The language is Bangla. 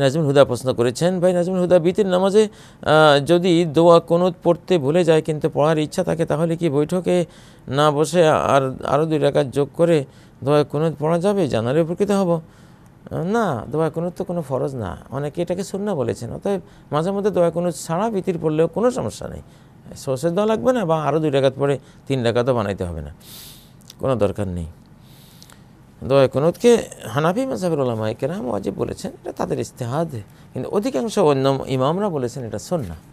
নাজমুল হুদা প্রশ্ন করেছেন ভাই নাজমুল হুদা বিতির নামাজে যদি দোয়া কোনোদ পড়তে ভুলে যায় কিন্তু পড়ার ইচ্ছা থাকে তাহলে কি বৈঠকে না বসে আর আরও দুই টাকা যোগ করে দোয়া কোনোদ পড়া যাবে জানালে উপকৃত হব না দোয়া কোনো তো কোনো ফরজ না অনেকে এটাকে শূন্য বলেছেন অতএব মাঝে মধ্যে দোয়া কোনোদ ছাড়া বিতির পড়লেও কোনো সমস্যা নেই সোর্সের দোয়া লাগবে না বা আরও দুই টাকা পরে তিন তো বানাইতে হবে না কোনো দরকার নেই দোয়া কুনুদকে হানাফি মজাহের ওলামা কেরাম ওয়াজিব বলেছেন এটা তাদের ইস্তেহাদ কিন্তু অধিকাংশ অন্য ইমামরা বলেছেন এটা সন্না